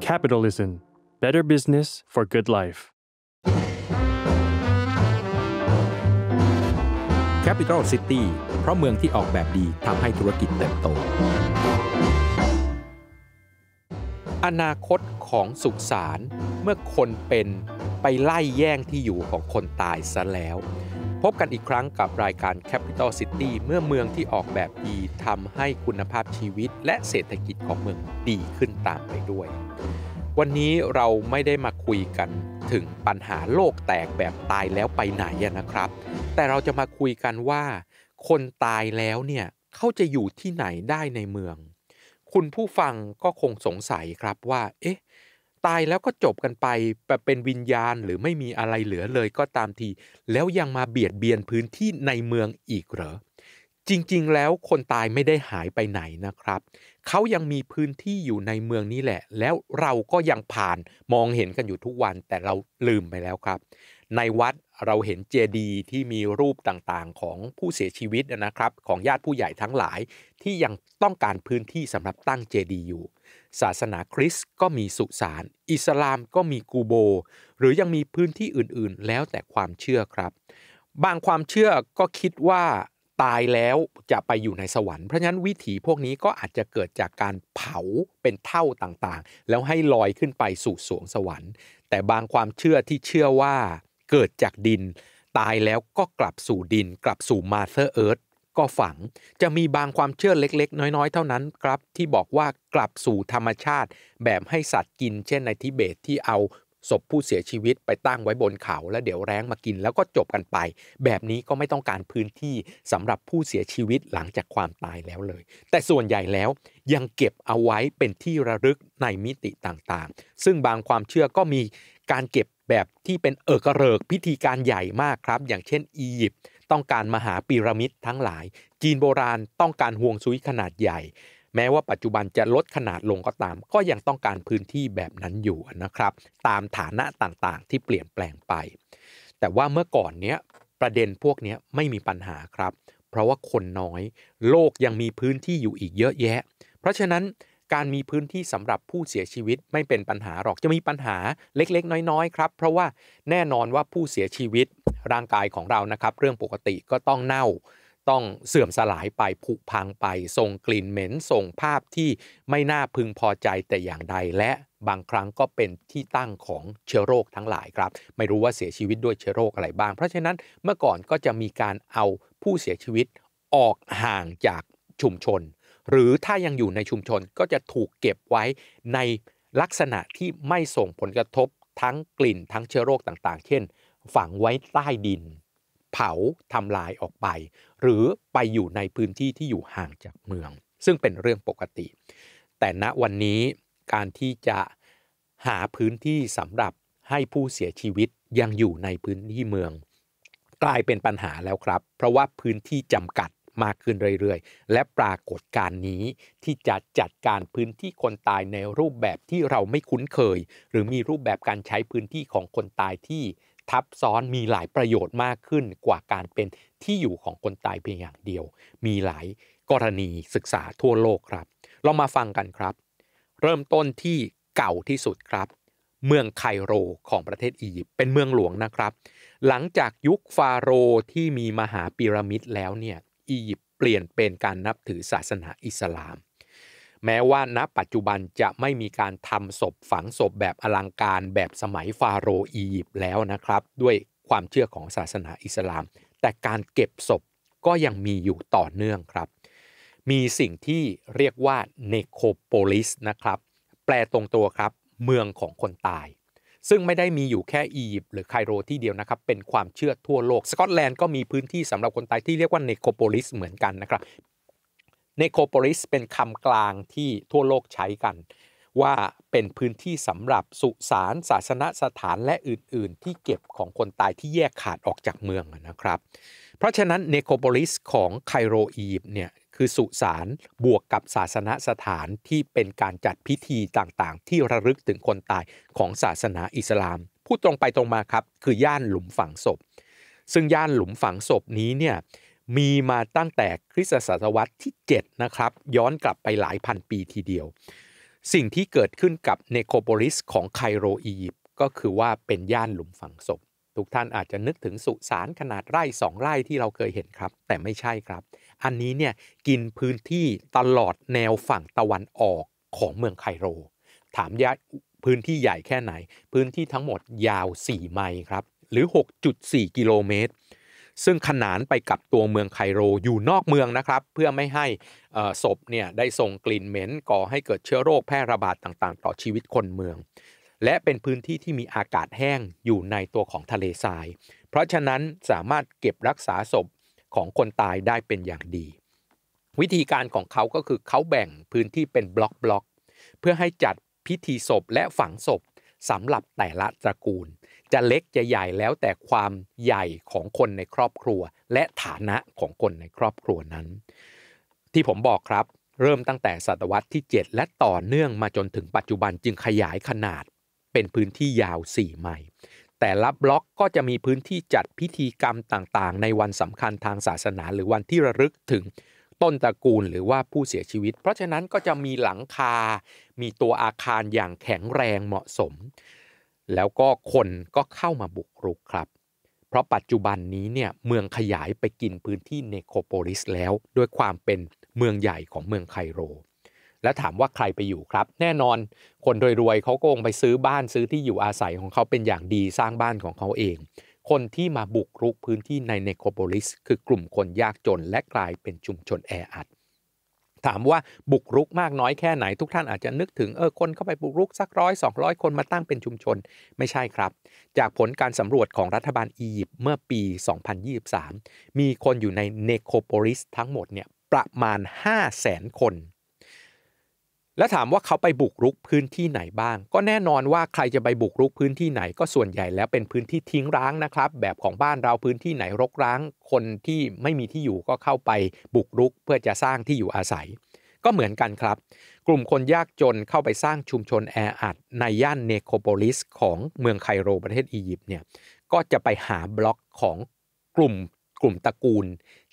Capitalism Better Business for Good Life Capital City เพราะเมืองที่ออกแบบดีทำให้ธุรกิจเติบโต อนาคตของสุขสารเมื่อคนเป็นไปไล่แย่งที่อยู่ของคนตายซะแล้วพบกันอีกครั้งกับรายการ Capital City เมื่อเมืองที่ออกแบบดีทำให้คุณภาพชีวิตและเศรษฐกิจของเมืองดีขึ้นตามไปด้วย วันนี้เราไม่ได้มาคุยกันถึงปัญหาโลกแตกแบบตายแล้วไปไหนนะครับ แต่เราจะมาคุยกันว่า คนตายแล้วเนี่ยเขาจะอยู่ที่ไหนได้ในเมือง คุณผู้ฟังก็คงสงสัยครับว่าเอ๊ะตายแล้วก็จบกันไปแบบเป็นวิญญาณหรือไม่มีอะไรเหลือเลยก็ตามที แล้วยังมาเบียดเบียนพื้นที่ในเมืองอีกเหรอ จริงๆ แล้วคนตายไม่ได้หายไปไหนนะครับ เขายังมีพื้นที่อยู่ในเมืองนี้แหละ แล้วเราก็ยังผ่านมองเห็นกันอยู่ทุกวัน แต่เราลืมไปแล้วครับ ในวัดเราเห็นเจดีย์ที่มีรูปต่างๆ ของผู้เสียชีวิตนะครับ ของญาติผู้ใหญ่ทั้งหลาย ที่ยังต้องการพื้นที่สำหรับตั้งเจดีย์อยู่ศาสนาคริสต์ก็มีสุสาน อิสลามก็มีกูโบ หรือยังมีพื้นที่อื่น ๆ แล้วแต่ความเชื่อครับ บางความเชื่อก็คิดว่าตายแล้วจะไปอยู่ในสวรรค์ เพราะฉะนั้นวิถีพวกนี้ก็อาจจะเกิดจากการเผาเป็นเท่าต่างๆ แล้วให้ลอยขึ้นไปสู่สวงสวรรค์ แต่บางความเชื่อที่เชื่อว่าเกิดจากดิน ตายแล้วก็กลับสู่ดิน กลับสู่มาเธอร์เอิร์ธก็ฝังจะมีบางความเชื่อเล็กๆ น้อยๆ เท่านั้นครับ ที่บอกว่ากลับสู่ธรรมชาติ แบบให้สัตว์กินเช่นในทิเบตที่เอาศพผู้เสียชีวิตไปตั้งไว้บนเขา แล้วเดี๋ยวแร้งมากินแล้วก็จบกันไป แบบนี้ก็ไม่ต้องการพื้นที่สำหรับผู้เสียชีวิตหลังจากความตายแล้วเลย แต่ส่วนใหญ่แล้วยังเก็บเอาไว้เป็นที่ระลึกในมิติต่างๆ ซึ่งบางความเชื่อก็มีการเก็บแบบที่เป็นเอกเริกพิธีการใหญ่มากครับ อย่างเช่นอียิปต์ต้องการมหาปิรามิดทั้งหลาย จีนโบราณต้องการห่วงซุยขนาดใหญ่ แม้ว่าปัจจุบันจะลดขนาดลงก็ตาม ก็ยังต้องการพื้นที่แบบนั้นอยู่นะครับ ตามฐานะต่างๆที่เปลี่ยนแปลงไป แต่ว่าเมื่อก่อนเนี้ย ประเด็นพวกนี้ไม่มีปัญหาครับ เพราะว่าคนน้อย โลกยังมีพื้นที่อยู่อีกเยอะแยะ เพราะฉะนั้นการมีพื้นที่สำหรับผู้เสียชีวิตไม่เป็นปัญหาหรอก จะมีปัญหาเล็กๆ น้อยๆครับ เพราะว่าแน่นอนว่าผู้เสียชีวิตร่างกายของเรานะครับ เรื่องปกติก็ต้องเน่า ต้องเสื่อมสลายไปผุพังไปส่งกลิ่นเหม็นส่งภาพที่ไม่น่าพึงพอใจแต่อย่างใด และบางครั้งก็เป็นที่ตั้งของเชื้อโรคทั้งหลายครับ ไม่รู้ว่าเสียชีวิตด้วยเชื้อโรคอะไรบ้าง เพราะฉะนั้นเมื่อก่อนก็จะมีการเอาผู้เสียชีวิตออกห่างจากชุมชนหรือถ้ายังอยู่ในชุมชนก็จะถูกเก็บไว้ในลักษณะที่ไม่ส่งผลกระทบ ทั้งกลิ่นทั้งเชื้อโรคต่างๆ เช่น ฝังไว้ใต้ดินเผาทำลายออกไป หรือไปอยู่ในพื้นที่ที่อยู่ห่างจากเมือง ซึ่งเป็นเรื่องปกติ แต่ณวันนี้การที่จะหาพื้นที่สำหรับให้ผู้เสียชีวิตยังอยู่ในพื้นที่เมือง กลายเป็นปัญหาแล้วครับ เพราะว่าพื้นที่จำกัดมากขึ้นเรื่อยๆ และปรากฏการณ์นี้ที่จะจัดการพื้นที่คนตายในรูปแบบที่เราไม่คุ้นเคย หรือมีรูปแบบการใช้พื้นที่ของคนตายที่ทับซ้อนมีหลายประโยชน์มากขึ้นกว่าการเป็นที่อยู่ของคนตายเพียงอย่างเดียว มีหลายกรณีศึกษาทั่วโลกครับ เรามาฟังกันครับ เริ่มต้นที่เก่าที่สุดครับ เมืองไคโรของประเทศอียิปต์เป็นเมืองหลวงนะครับ หลังจากยุคฟาโรห์ที่มีมหาปิรามิดแล้วเนี่ยอียิปต์เปลี่ยนเป็นการนับถือศาสนาอิสลาม แม้ว่าณปัจจุบันจะไม่มีการทำศพฝังศพแบบอลังการแบบสมัยฟาโรห์อียิปต์แล้วนะครับ ด้วยความเชื่อของศาสนาอิสลาม แต่การเก็บศพก็ยังมีอยู่ต่อเนื่องครับ มีสิ่งที่เรียกว่าเนโคโปลิสนะครับแปลตรงตัวครับเมืองของคนตายซึ่งไม่ได้มีอยู่แค่อียิปต์หรือไคโรที่เดียวนะครับ เป็นความเชื่อทั่วโลก สกอตแลนด์ก็มีพื้นที่สำหรับคนตายที่เรียกว่าเนโคโปลิสเหมือนกันนะครับ เนโคโปลิสเป็นคำกลางที่ทั่วโลกใช้กัน ว่าเป็นพื้นที่สำหรับสุสาน ศาสนสถานและอื่น ๆ ที่เก็บของคนตายที่แยกขาดออกจากเมืองนะครับ เพราะฉะนั้นเนโคโปลิสของไคโรอียิปต์เนี่ยคือสุสานบวกกับศาสนสถานที่เป็นการจัดพิธีต่างๆ ที่ระลึกถึงคนตายของศาสนาอิสลาม พูดตรงไปตรงมาครับคือย่านหลุมฝังศพซึ่งย่านหลุมฝังศพนี้เนี่ยมีมาตั้งแต่คริสตศตวรรษที่7นะครับย้อนกลับไปหลายพันปีทีเดียว สิ่งที่เกิดขึ้นกับเนโคโปลิสของไคโรอียิปต์ก็คือว่าเป็นย่านหลุมฝังศพ ทุกท่านอาจจะนึกถึงสุสานขนาดไร่สองไร่ที่เราเคยเห็นครับแต่ไม่ใช่ครับอันนี้เนี่ยกินพื้นที่ตลอดแนวฝั่งตะวันออกของเมืองไคโร ถามยะพื้นที่ใหญ่แค่ไหน พื้นที่ทั้งหมดยาว 4ไมล์ครับ หรือ 6.4 กิโลเมตรซึ่งขนานไปกับตัวเมืองไคโรอยู่นอกเมืองนะครับ เพื่อไม่ให้ศพเนี่ยได้ส่งกลิ่นเหม็นก่อให้เกิดเชื้อโรคแพร่ระบาดต่างๆ ต่อชีวิตคนเมือง และเป็นพื้นที่ที่มีอากาศแห้งอยู่ในตัวของทะเลทรายเพราะฉะนั้นสามารถเก็บรักษาศพของคนตายได้เป็นอย่างดี วิธีการของเขาก็คือเขาแบ่งพื้นที่เป็นบล็อกๆเพื่อให้จัดพิธีศพและฝังศพสำหรับแต่ละตระกูล จะเล็กจะใหญ่แล้วแต่ความใหญ่ของคนในครอบครัว และฐานะของคนในครอบครัวนั้น ที่ผมบอกครับเริ่มตั้งแต่ศตวรรษที่ 7 และต่อเนื่องมาจนถึงปัจจุบันจึงขยายขนาดเป็นพื้นที่ยาว4ไมล์แต่ละบล็อกก็จะมีพื้นที่จัดพิธีกรรมต่าง ๆ ในวันสำคัญทางศาสนาหรือวันที่ระลึกถึงต้นตระกูลหรือว่าผู้เสียชีวิต เพราะฉะนั้นก็จะมีหลังคา มีตัวอาคารอย่างแข็งแรงเหมาะสม แล้วก็คนก็เข้ามาบุกรุกครับ เพราะปัจจุบันนี้เนี่ยเมืองขยายไปกินพื้นที่เนโคโปลิสแล้ว ด้วยความเป็นเมืองใหญ่ของเมืองไคโรแล้วถามว่าใครไปอยู่ครับ แน่นอน คนรวยๆเขาก็คงไปซื้อบ้านซื้อที่อยู่อาศัยของเขาเป็นอย่างดีสร้างบ้านของเขาเอง คนที่มาบุกรุกพื้นที่ในเนโครโพลิสคือกลุ่มคนยากจนและกลายเป็นชุมชนแออัด ถามว่าบุกรุกมากน้อยแค่ไหน ทุกท่านอาจจะนึกถึงเออคนเข้าไปบุกรุกสักร้อยสองร้อยคนมาตั้งเป็นชุมชนไม่ใช่ครับ จากผลการสำรวจของรัฐบาลอียิปต์เมื่อปี 2023 มีคนอยู่ในเนโครโปลิสทั้งหมดเนี่ย ประมาณ 5 0 0 0 0 0 คนและถามว่าเขาไปบุกรุกพื้นที่ไหนบ้าง ก็แน่นอนว่าใครจะไปบุกรุกพื้นที่ไหน ก็ส่วนใหญ่แล้วเป็นพื้นที่ทิ้งร้างนะครับ แบบของบ้านเราพื้นที่ไหนรกร้าง คนที่ไม่มีที่อยู่ก็เข้าไปบุกรุกเพื่อจะสร้างที่อยู่อาศัย ก็เหมือนกันครับ กลุ่มคนยากจนเข้าไปสร้างชุมชนแออัด ในย่านเนโคโปลิสของเมืองไคโรประเทศอียิปต์เนี่ยก็จะไปหาบล็อกของกลุ่มกลุ่มตระกูล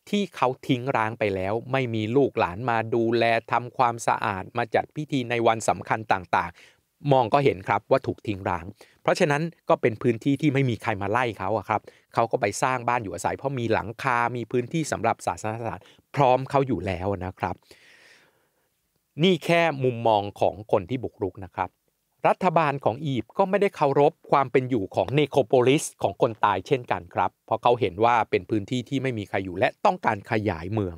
ที่เขาทิ้งร้างไปแล้วไม่มีลูกหลานมาดูแลทำความสะอาดมาจัดพิธีในวันสำคัญต่างๆ มองก็เห็นครับว่าถูกทิ้งร้าง เพราะฉะนั้นก็เป็นพื้นที่ที่ไม่มีใครมาไล่เขาอะครับเขาก็ไปสร้างบ้านอยู่อาศัยเพราะมีหลังคา มีพื้นที่สำหรับศาสนสถานพร้อมเขาอยู่แล้วนะครับ นี่แค่มุมมองของคนที่บุกรุกนะครับรัฐบาลของอียิปต์ก็ไม่ได้เคารพความเป็นอยู่ของเนโคโปลิสของคนตายเช่นกันครับ เพราะเขาเห็นว่าเป็นพื้นที่ที่ไม่มีใครอยู่และต้องการขยายเมือง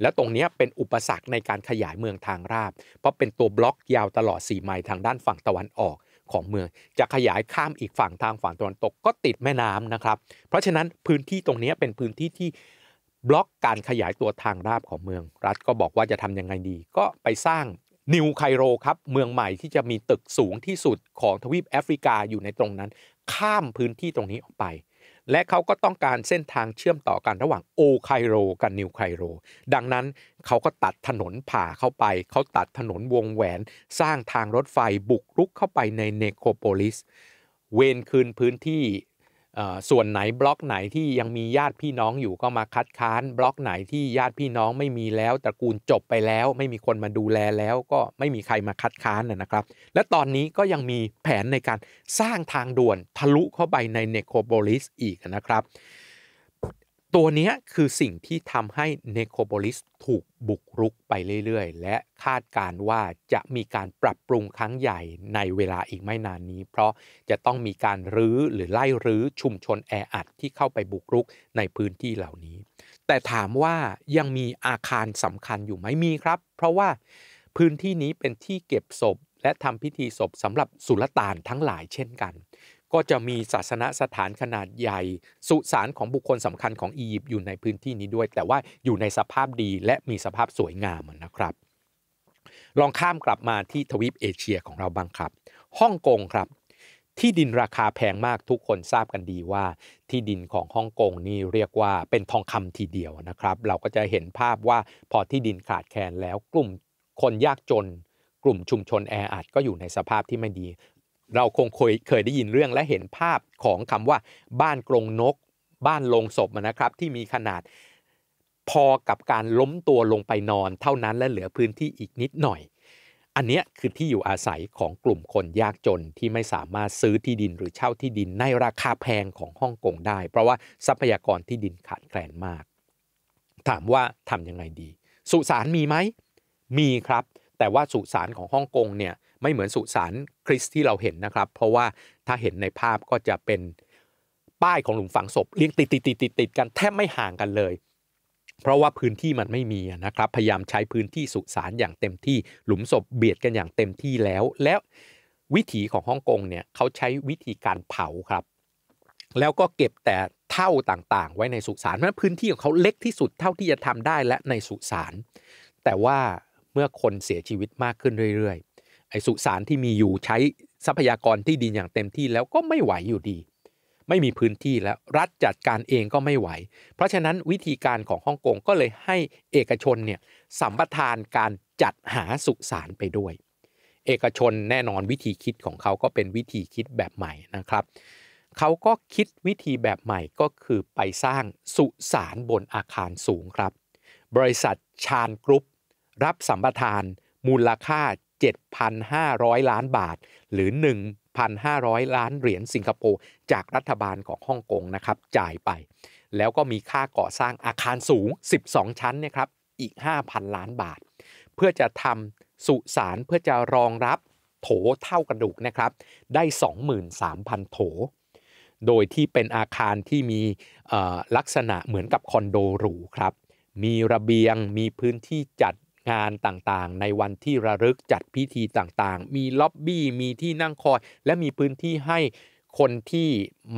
และตรงนี้เป็นอุปสรรคในการขยายเมืองทางราบ เพราะเป็นตัวบล็อกยาวตลอด 4ไมล์ทางด้านฝั่งตะวันออกของเมือง จะขยายข้ามอีกฝั่งทางฝั่งตะวันตกก็ติดแม่น้ำนะครับ เพราะฉะนั้นพื้นที่ตรงนี้เป็นพื้นที่ที่บล็อกการขยายตัวทางราบของเมือง รัฐก็บอกว่าจะทำยังไงดีก็ไปสร้างนิวไคโรครับเมืองใหม่ที่จะมีตึกสูงที่สุดของทวีปแอฟริกาอยู่ในตรงนั้น ข้ามพื้นที่ตรงนี้ออกไป และเขาก็ต้องการเส้นทางเชื่อมต่อกันระหว่างโอไคโร กับนิวไคโรดังนั้นเขาก็ตัดถนนผ่าเข้าไปเขาตัดถนนวงแหวนสร้างทางรถไฟบุกรุกเข้าไปในเนโคโปลิสเวนคืนพื้นที่ส่วนไหนบล็อกไหนที่ยังมีญาติพี่น้องอยู่ก็มาคัดค้าน บล็อกไหนที่ญาติพี่น้องไม่มีแล้วตระกูลจบไปแล้ว ไม่มีคนมาดูแลแล้วก็ไม่มีใครมาคัดค้านนะครับและตอนนี้ก็ยังมีแผนในการสร้างทางด่วนทะลุเข้าไปในเนโครโบลิสอีกนะครับตัวนี้คือสิ่งที่ทำให้เนโคโบลิสถูกบุกรุกไปเรื่อยๆ และคาดการว่าจะมีการปรับปรุงครั้งใหญ่ในเวลาอีกไม่นานนี้ เพราะจะต้องมีการรื้อหรือไล่รื้อชุมชนแออัดที่เข้าไปบุกรุกในพื้นที่เหล่านี้ แต่ถามว่ายังมีอาคารสำคัญอยู่ไหมมีครับ เพราะว่าพื้นที่นี้เป็นที่เก็บศพ และทำพิธีศพสำหรับสุลต่านทั้งหลายเช่นกันก็จะมีศาสนสถานขนาดใหญ่ สุสานของบุคคลสำคัญของอียิปต์อยู่ในพื้นที่นี้ด้วย แต่ว่าอยู่ในสภาพดีและมีสภาพสวยงามนะครับลองข้ามกลับมาที่ทวีปเอเชียของเราบ้างครับฮ่องกงครับ ที่ดินราคาแพงมากทุกคนทราบกันดีว่า ที่ดินของฮ่องกงนี่เรียกว่าเป็นทองคำทีเดียวนะครับ เราก็จะเห็นภาพว่าพอที่ดินขาดแคลนแล้ว กลุ่มคนยากจน กลุ่มชุมชนแออัดก็อยู่ในสภาพที่ไม่ดีเราคงเคยเคยได้ยินเรื่องและเห็นภาพของคำว่า บ้านกรงนกบ้านลงศพนะครับ ที่มีขนาดพอกับการล้มตัวลงไปนอน เท่านั้นและเหลือพื้นที่อีกนิดหน่อย อันนี้คือที่อยู่อาศัยของกลุ่มคนยากจนที่ไม่สามารถซื้อที่ดินหรือเช่าที่ดินในราคาแพงของฮ่องกงได้ เพราะว่าทรัพยากรที่ดินขาดแคลนมาก ถามว่าทำยังไงดีสุสานมีไหมมีครับ แต่ว่าสุสานของฮ่องกงเนี่ยไม่เหมือนสุสานคริสที่เราเห็นนะครับ เพราะว่าถ้าเห็นในภาพก็จะเป็นป้ายของหลุมฝังศพเรียงติดติดติดติดติด กันแทบไม่ห่างกันเลย เพราะว่าพื้นที่มันไม่มีนะครับ พยายามใช้พื้นที่สุสานอย่างเต็มที่ หลุมศพเบียดกันอย่างเต็มที่แล้ว แล้ววิถีของฮ่องกงเนี่ยเขาใช้วิธีการเผาครับ แล้วก็เก็บแต่เท่าต่างๆ ไว้ในสุสาน เพราะพื้นที่ของเขาเล็กที่สุดเท่าที่จะทำได้และในสุสาน แต่ว่าเมื่อคนเสียชีวิตมากขึ้นเรื่อยไอสุสานที่มีอยู่ใช้ทรัพยากรที่ดินอย่างเต็มที่แล้วก็ไม่ไหวอยู่ดี ไม่มีพื้นที่แล้ว รัฐจัดการเองก็ไม่ไหว เพราะฉะนั้นวิธีการของฮ่องกงก็เลยให้เอกชนเนี่ยสัมปทานการจัดหาสุสานไปด้วย เอกชนแน่นอนวิธีคิดของเขาก็เป็นวิธีคิดแบบใหม่นะครับ เขาก็คิดวิธีแบบใหม่ก็คือไปสร้างสุสานบนอาคารสูงครับ บริษัทชานกรุ๊ป รับสัมปทาน มูลค่า7,500 ล้านบาทหรือ 1,500 ล้านเหรียญสิงคโปร์จากรัฐบาลของฮ่องกงนะครับจ่ายไป แล้วก็มีค่าก่อสร้างอาคารสูง 12 ชั้นนะครับอีก 5,000 ล้านบาท เพื่อจะทำสุสานเพื่อจะรองรับโถเท่ากระดูกนะครับได้ 23,000 โถ โดยที่เป็นอาคารที่มีลักษณะเหมือนกับคอนโดหรูครับมีระเบียงมีพื้นที่จัดงานต่างๆ ในวันที่ระลึกจัดพิธีต่างๆ มีล็อบบี้มีที่นั่งคอย และมีพื้นที่ให้คนที่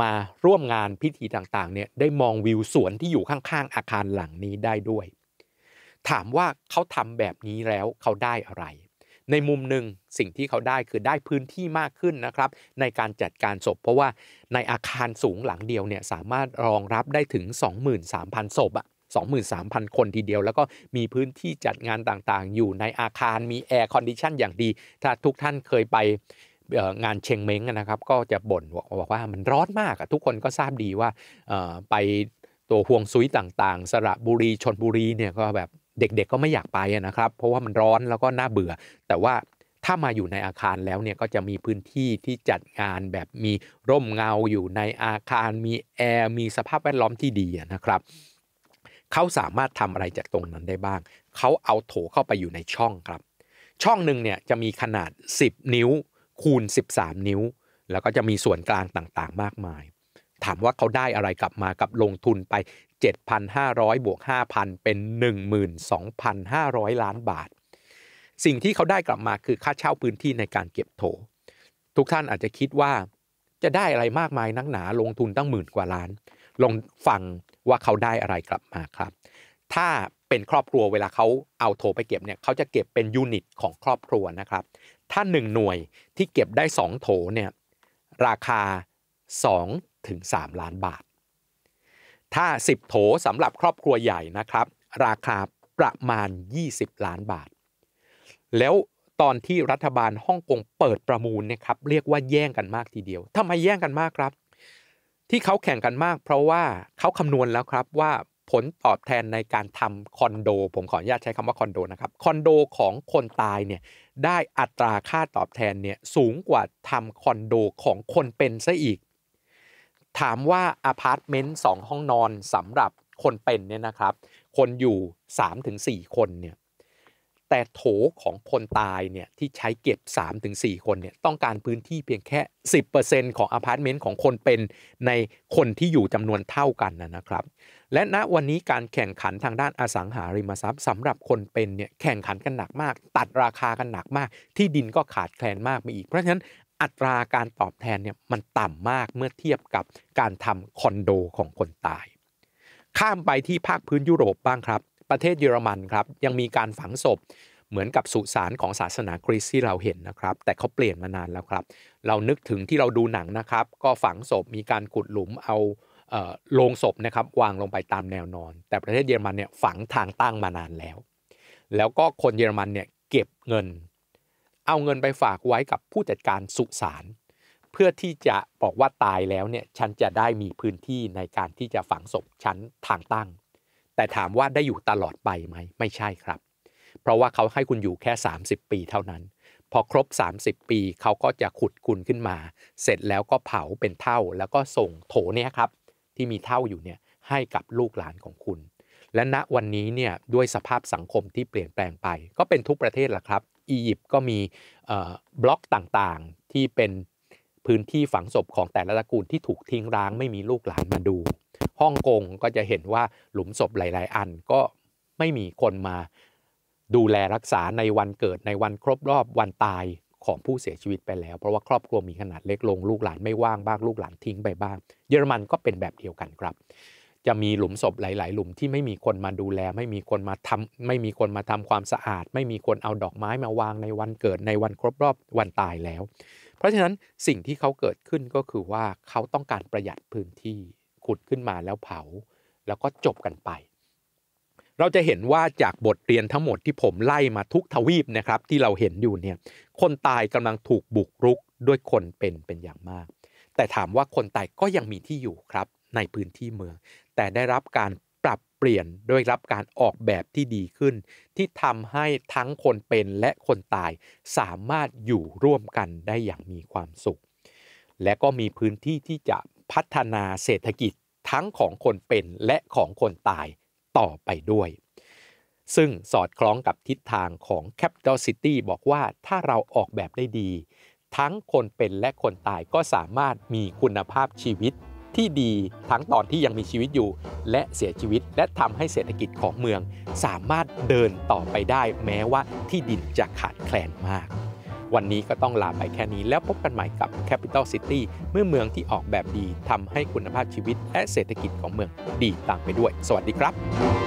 มาร่วมงานพิธีต่างๆเนี่ยได้มองวิวสวนที่อยู่ข้าง ๆ อาคารหลังนี้ได้ด้วย ถามว่าเขาทำแบบนี้แล้วเขาได้อะไร ในมุมหนึ่งสิ่งที่เขาได้คือได้พื้นที่มากขึ้นนะครับ ในการจัดการศพเพราะว่าในอาคารสูงหลังเดียวเนี่ยสามารถรองรับได้ถึง 23,000ศพอะ23,000 คนทีเดียวแล้วก็มีพื้นที่จัดงานต่างๆ อยู่ในอาคารมีแอร์คอนดิชันอย่างดี ถ้าทุกท่านเคยไปงานเชงเม้งนะครับ ก็จะบ่นบอกว่ามันร้อนมากทุกคนก็ทราบดีว่าไปตัวห่วงซุยต่างๆ สระบุรีชนบุรีเนี่ยก็แบบเด็กๆ ก็ไม่อยากไปนะครับ เพราะว่ามันร้อนแล้วก็น่าเบื่อ แต่ว่าถ้ามาอยู่ในอาคารแล้วเนี่ยก็จะมีพื้นที่ที่จัดงานแบบมีร่มเงาอยู่ในอาคารมีแอร์มีสภาพแวดล้อมที่ดีนะครับเขาสามารถทำอะไรจากตรงนั้นได้บ้าง เขาเอาโถเข้าไปอยู่ในช่องครับ ช่องหนึ่งเนี่ยจะมีขนาด 10 นิ้วคูณ 13 นิ้ว แล้วก็จะมีส่วนกลางต่างๆมากมาย ถามว่าเขาได้อะไรกลับมากับลงทุนไป 7,500บวก5,000 เป็น12,500 ล้านบาท สิ่งที่เขาได้กลับมาคือค่าเช่าพื้นที่ในการเก็บโถ ทุกท่านอาจจะคิดว่าจะได้อะไรมากมายนักหนา ลงทุนตั้งหมื่นกว่าล้าน ลองฟังว่าเขาได้อะไรกลับมาครับ ถ้าเป็นครอบครัวเวลาเขาเอาโถไปเก็บเนี่ยเขาจะเก็บเป็นยูนิตของครอบครัวนะครับ ถ้า 1 หน่วยที่เก็บได้ 2 โถเนี่ยราคา2ถึง3ล้านบาท ถ้า 10 โถสำหรับครอบครัวใหญ่นะครับ ราคาประมาณ 20 ล้านบาท แล้วตอนที่รัฐบาลฮ่องกงเปิดประมูลนะครับเรียกว่าแย่งกันมากทีเดียวทำไมแย่งกันมากครับที่เขาแข่งกันมากเพราะว่าเขาคำนวณแล้วครับว่าผลตอบแทนในการทำคอนโด ผมขออนุญาตใช้คำว่าคอนโดนะครับ คอนโดของคนตายเนี่ยได้อัตราค่าตอบแทนเนี่ยสูงกว่าทำคอนโดของคนเป็นซะอีก ถามว่าอาพาร์ตเมนต์สองห้องนอนสำหรับคนเป็นเนี่ยนะครับ คนอยู่ 3-4 คนเนี่ยแต่โถของคนตายเนี่ยที่ใช้เก็บ 3-4 คนเนี่ยต้องการพื้นที่เพียงแค่10%ของอพาร์ตเมนต์ของคนเป็นในคนที่อยู่จำนวนเท่ากันนะครับ และณวันนี้การแข่งขันทางด้านอสังหาริมทรัพย์สำหรับคนเป็นเนี่ยแข่งขันกันหนักมาก ตัดราคากันหนักมากที่ดินก็ขาดแคลนมากไปอีกเพราะฉะนั้นอัตราการตอบแทนเนี่ยมันต่ำมากเมื่อเทียบกับการทำคอนโดของคนตาย ข้ามไปที่ภาคพื้นยุโรปบ้างครับประเทศเยอรมันครับยังมีการฝังศพเหมือนกับสุสานของศาสนาคริสต์ที่เราเห็นนะครับ แต่เขาเปลี่ยนมานานแล้วครับ เรานึกถึงที่เราดูหนังนะครับ ก็ฝังศพมีการขุดหลุมเอาโลงศพนะครับวางลงไปตามแนวนอน แต่ประเทศเยอรมันเนี่ยฝังทางตั้งมานานแล้ว แล้วก็คนเยอรมันเนี่ยเก็บเงินเอาเงินไปฝากไว้กับผู้จัดการสุสานเพื่อที่จะบอกว่าตายแล้วเนี่ยฉันจะได้มีพื้นที่ในการที่จะฝังศพฉันทางตั้งแต่ถามว่าได้อยู่ตลอดไปไหมไม่ใช่ครับ เพราะว่าเขาให้คุณอยู่แค่ 30 ปีเท่านั้น พอครบ 30 ปีเขาก็จะขุดคุณขึ้นมา เสร็จแล้วก็เผาเป็นเท่า แล้วก็ส่งโถเนี่ยครับที่มีเท่าอยู่เนี่ยให้กับลูกหลานของคุณ และณวันนี้เนี่ยด้วยสภาพสังคมที่เปลี่ยนแปลงไปก็เป็นทุกประเทศและครับ อียิปต์ก็มีบล็อกต่างๆที่เป็นพื้นที่ฝังศพของแต่ละตระกูลที่ถูกทิ้งร้างไม่มีลูกหลานมาดูฮ่องกงก็จะเห็นว่าหลุมศพหลาย ๆ อันก็ไม่มีคนมาดูแลรักษาในวันเกิดในวันครบรอบวันตายของผู้เสียชีวิตไปแล้วเพราะว่าครอบครัวมีขนาดเล็กลง ลูกหลานไม่ว่างบ้างลูกหลานทิ้งไปบ้างเยอรมันก็เป็นแบบเดียวกันครับ จะมีหลุมศพหลาย ๆ หลุมที่ไม่มีคนมาดูแล ไม่มีคนมาทำไม่มีคนมาทำความสะอาด ไม่มีคนเอาดอกไม้มาวางในวันเกิดในวันครบรอบวันตายแล้ว เพราะฉะนั้นสิ่งที่เขาเกิดขึ้นก็คือว่าเขาต้องการประหยัดพื้นที่ขุดขึ้นมาแล้วเผาแล้วก็จบกันไป เราจะเห็นว่าจากบทเรียนทั้งหมดที่ผมไล่มาทุกทวีปนะครับ ที่เราเห็นอยู่เนี่ยคนตายกำลังถูกบุกรุกด้วยคนเป็นเป็นอย่างมาก แต่ถามว่าคนตายก็ยังมีที่อยู่ครับในพื้นที่เมืองแต่ได้รับการปรับเปลี่ยนโดยรับการออกแบบที่ดีขึ้น ที่ทำให้ทั้งคนเป็นและคนตายสามารถอยู่ร่วมกันได้อย่างมีความสุข และก็มีพื้นที่ที่จะพัฒนาเศรษฐกิจทั้งของคนเป็นและของคนตายต่อไปด้วย ซึ่งสอดคล้องกับทิศทางของ Capital City บอกว่าถ้าเราออกแบบได้ดี ทั้งคนเป็นและคนตายก็สามารถมีคุณภาพชีวิตที่ดีทั้งตอนที่ยังมีชีวิตอยู่ และเสียชีวิตและทำให้เศรษฐกิจของเมือง สามารถเดินต่อไปได้แม้ว่าที่ดินจะขาดแคลนมากวันนี้ก็ต้องลาไปแค่นี้แล้วพบกันใหม่กับ Capital City เมื่อเมืองที่ออกแบบดี ทำให้คุณภาพชีวิตและเศรษฐกิจของเมืองดีตามไปด้วย สวัสดีครับ